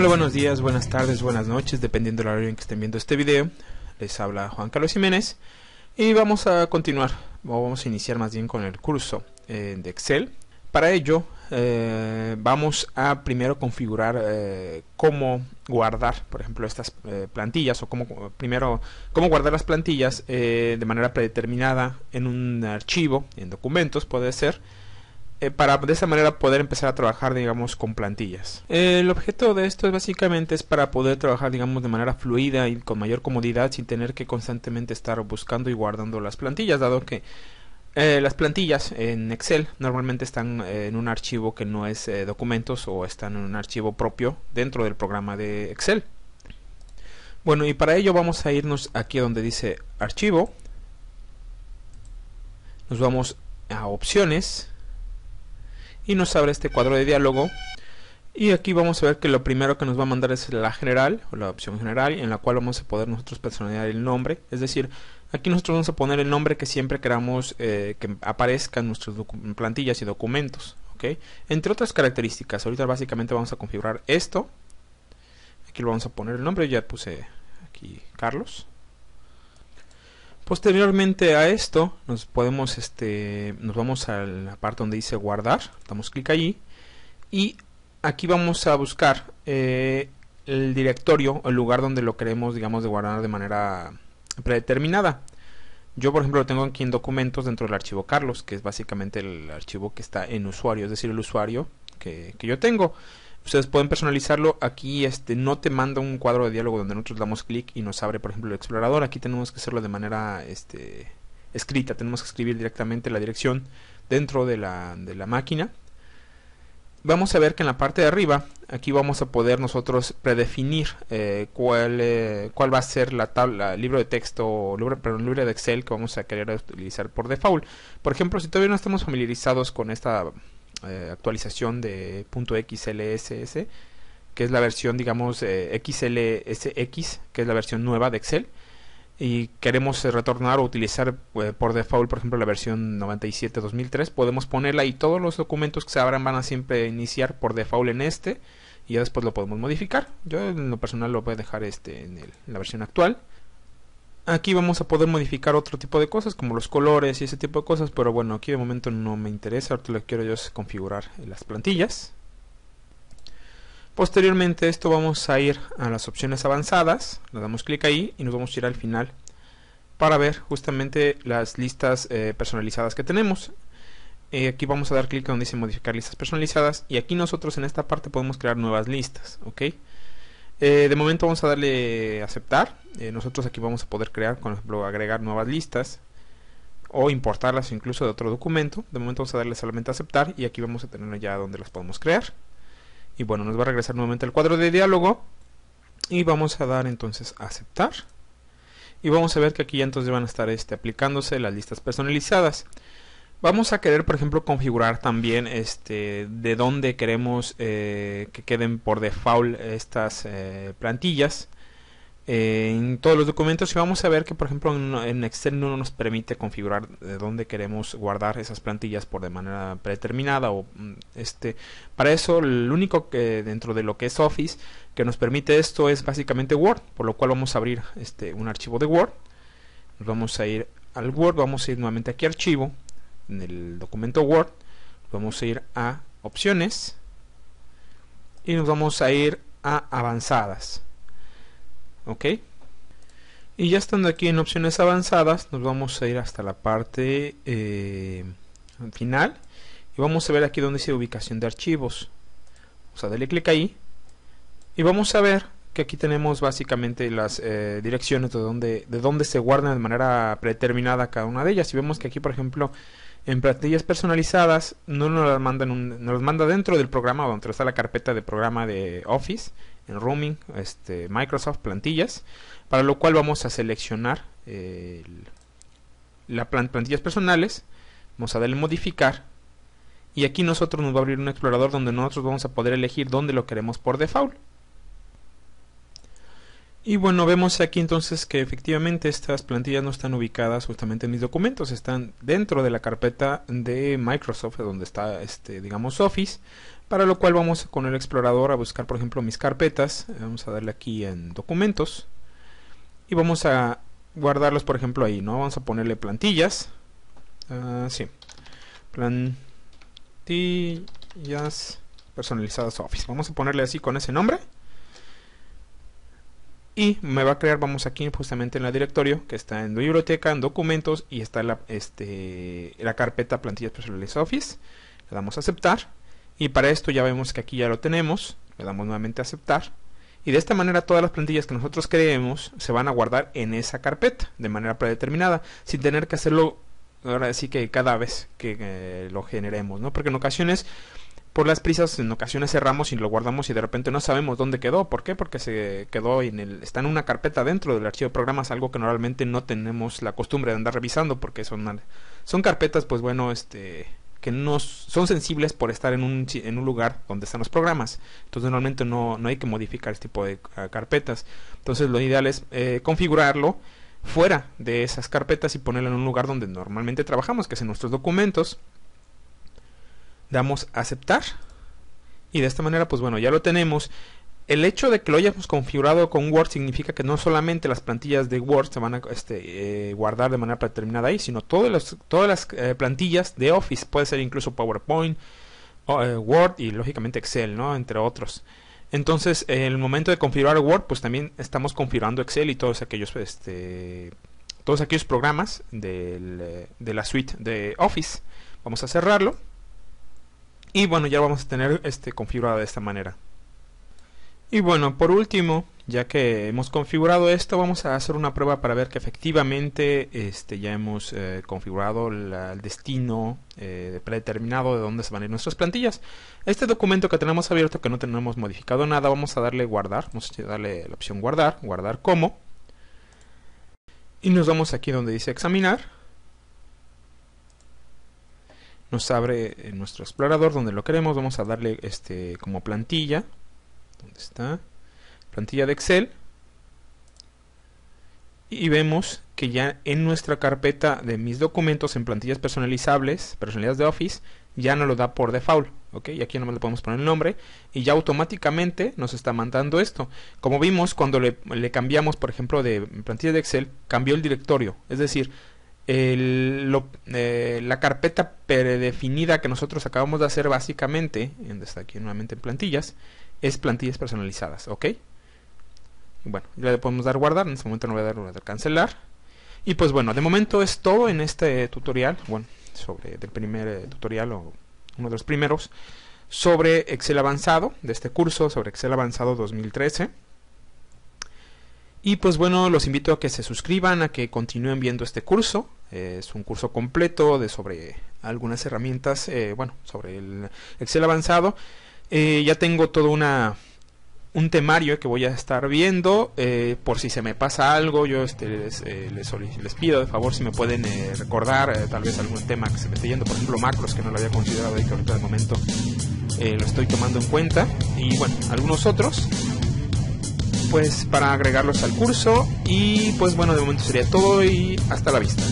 Hola, buenos días, buenas tardes, buenas noches, dependiendo del hora en que estén viendo este video. Les habla Juan Carlos Jiménez y vamos a continuar, o vamos a iniciar más bien con el curso eh, de Excel. Para ello, eh, vamos a primero configurar eh, cómo guardar, por ejemplo, estas eh, plantillas, o cómo, primero, cómo guardar las plantillas eh, de manera predeterminada en un archivo, en documentos puede ser, eh, para de esa manera poder empezar a trabajar, digamos, con plantillas. El objeto de esto es básicamente es para poder trabajar, digamos, de manera fluida y con mayor comodidad sin tener que constantemente estar buscando y guardando las plantillas, dado que eh, las plantillas en Excel normalmente están eh, en un archivo que no es documentos o están en un archivo propio dentro del programa de Excel. Bueno, y para ello vamos a irnos aquí donde dice archivo. Nos vamos a opciones y nos abre este cuadro de diálogo y aquí vamos a ver que lo primero que nos va a mandar es la general o la opción general en la cual vamos a poder nosotros personalizar el nombre. Es decir, aquí nosotros vamos a poner el nombre que siempre queramos eh, que aparezca en nuestras plantillas y documentos. ¿okay? Entre otras características, ahorita básicamente vamos a configurar esto. Aquí lo vamos a poner el nombre, ya puse aquí Carlos. Posteriormente a esto, nos podemos, este, nos vamos a la parte donde dice guardar, damos clic allí y aquí vamos a buscar eh, el directorio, el lugar donde lo queremos, digamos, de guardar de manera predeterminada. Yo, por ejemplo, lo tengo aquí en documentos dentro del archivo Carlos, que es básicamente el archivo que está en usuario, es decir, el usuario que yo tengo ustedes pueden personalizarlo. Aquí este, no te manda un cuadro de diálogo donde nosotros damos clic y nos abre, por ejemplo, el explorador. Aquí tenemos que hacerlo de manera este, escrita. Tenemos que escribir directamente la dirección dentro de la, de la máquina. Vamos a ver que en la parte de arriba, aquí vamos a poder nosotros predefinir eh, cuál, eh, cuál va a ser la tabla, libro de texto, libro, libro de Excel que vamos a querer utilizar por default. Por ejemplo, si todavía no estamos familiarizados con esta eh, actualización de .xlss, que es la versión, digamos, XLSX, eh, que es la versión nueva de Excel, y queremos eh, retornar o utilizar por default, por ejemplo, la versión 97-2003, podemos ponerla y todos los documentos que se abran van a siempre iniciar por default en este, y ya después lo podemos modificar. Yo en lo personal lo voy a dejar este en, el, en la versión actual. Aquí vamos a poder modificar otro tipo de cosas como los colores y ese tipo de cosas, pero bueno, aquí de momento no me interesa, ahorita lo que quiero yo es configurar las plantillas. Posteriormente esto vamos a ir a las opciones avanzadas, le damos clic ahí y nos vamos a ir al final para ver justamente las listas eh, personalizadas que tenemos. Eh, aquí vamos a dar clic donde dice modificar listas personalizadas y aquí nosotros en esta parte podemos crear nuevas listas, ¿ok? Eh, de momento vamos a darle aceptar. Eh, nosotros aquí vamos a poder crear, por ejemplo, agregar nuevas listas o importarlas incluso de otro documento. De momento vamos a darle solamente aceptar y aquí vamos a tener ya donde las podemos crear. Y bueno, nos va a regresar nuevamente al cuadro de diálogo y vamos a dar entonces aceptar. Y vamos a ver que aquí ya entonces van a estar este, aplicándose las listas personalizadas. Vamos a querer, por ejemplo, configurar también este, de dónde queremos eh, que queden por default estas eh, plantillas eh, en todos los documentos y vamos a ver que, por ejemplo, en, Excel no nos permite configurar de dónde queremos guardar esas plantillas por de manera predeterminada. O, mm, este, para eso, el único que dentro de lo que es Office que nos permite esto es básicamente Word, por lo cual vamos a abrir este, un archivo de Word. vamos a ir al Word, vamos a ir nuevamente aquí a Archivo en el documento Word, vamos a ir a opciones y nos vamos a ir a avanzadas. ¿Ok? Y ya estando aquí en opciones avanzadas, nos vamos a ir hasta la parte eh, final. Y vamos a ver aquí donde dice ubicación de archivos. Vamos a darle clic ahí. Y vamos a ver que aquí tenemos básicamente las eh, direcciones de donde, de donde se guardan de manera predeterminada cada una de ellas. y vemos que aquí, por ejemplo, en plantillas personalizadas no nos las manda, dentro del programa donde está la carpeta de programa de Office, en Roaming este, Microsoft Plantillas, para lo cual vamos a seleccionar las plantillas personales, vamos a darle modificar y aquí nosotros nos va a abrir un explorador donde nosotros vamos a poder elegir dónde lo queremos por default. Y bueno, vemos aquí entonces que efectivamente estas plantillas no están ubicadas justamente en mis documentos, están dentro de la carpeta de Microsoft, donde está, este, digamos, Office, para lo cual vamos con el explorador a buscar, por ejemplo, mis carpetas, vamos a darle aquí en documentos, y vamos a guardarlos, por ejemplo, ahí, ¿no? Vamos a ponerle plantillas, así, ah, sí, plantillas personalizadas Office, vamos a ponerle así con ese nombre, y me va a crear, vamos aquí justamente en la directorio que está en biblioteca, en documentos y está la, este, la carpeta plantillas personales Office. Le damos a aceptar y para esto ya vemos que aquí ya lo tenemos, le damos nuevamente a aceptar y de esta manera todas las plantillas que nosotros creemos se van a guardar en esa carpeta de manera predeterminada sin tener que hacerlo ahora sí que cada vez que eh, lo generemos, ¿no? Porque en ocasiones por las prisas en ocasiones cerramos y lo guardamos y de repente no sabemos dónde quedó. ¿Por qué? Porque se quedó en el, está en una carpeta dentro del archivo de programas, algo que normalmente no tenemos la costumbre de andar revisando porque son, son carpetas, pues bueno, este, que no son sensibles por estar en un, en un lugar donde están los programas. Entonces normalmente no, no hay que modificar este tipo de ah, carpetas. Entonces lo ideal es eh, configurarlo fuera de esas carpetas y ponerlo en un lugar donde normalmente trabajamos, que es en nuestros documentos damos aceptar y de esta manera pues bueno ya lo tenemos el hecho de que lo hayamos configurado con Word significa que no solamente las plantillas de Word se van a este, eh, guardar de manera predeterminada ahí, sino todas las, todas las eh, plantillas de Office, puede ser incluso PowerPoint, o, eh, Word y lógicamente Excel, ¿no? entre otros. Entonces, en el momento de configurar Word, pues también estamos configurando Excel y todos aquellos, este, todos aquellos programas de la suite de Office. Vamos a cerrarlo y bueno ya vamos a tener este configurado de esta manera y bueno por último ya que hemos configurado esto vamos a hacer una prueba para ver que efectivamente este, ya hemos eh, configurado el destino eh, predeterminado de dónde se van a ir nuestras plantillas este documento que tenemos abierto que no tenemos modificado nada vamos a darle guardar vamos a darle la opción guardar guardar como y nos vamos aquí donde dice examinar nos abre eh, nuestro explorador donde lo queremos. Vamos a darle este como plantilla. ¿Dónde está? Plantilla de Excel. Y vemos que ya en nuestra carpeta de mis documentos en plantillas personalizables, personalidades de Office, ya no lo da por default. ¿ok? Y aquí nomás le podemos poner el nombre y ya automáticamente nos está mandando esto. Como vimos, cuando le, le cambiamos, por ejemplo, de plantilla de Excel, cambió el directorio. Es decir, eh, la carpeta predefinida que nosotros acabamos de hacer básicamente, donde está aquí nuevamente en plantillas, es plantillas personalizadas, ¿ok? Bueno, ya le podemos dar guardar, en este momento no voy a dar a cancelar. Y pues bueno, de momento es todo en este tutorial, bueno, sobre el primer eh, tutorial o uno de los primeros, sobre Excel avanzado, de este curso sobre Excel avanzado 2013. Y pues bueno, los invito a que se suscriban, a que continúen viendo este curso. Eh, es un curso completo de sobre algunas herramientas, eh, bueno, sobre el Excel avanzado. Eh, ya tengo todo una, un temario que voy a estar viendo. por si se me pasa algo, yo este, les, les, les, pido de favor si me pueden recordar tal vez algún tema que se me esté yendo. Por ejemplo, macros que no lo había considerado y que ahorita de momento lo estoy tomando en cuenta. Y bueno, algunos otros pues para agregarlos al curso y pues bueno de momento sería todo y hasta la vista.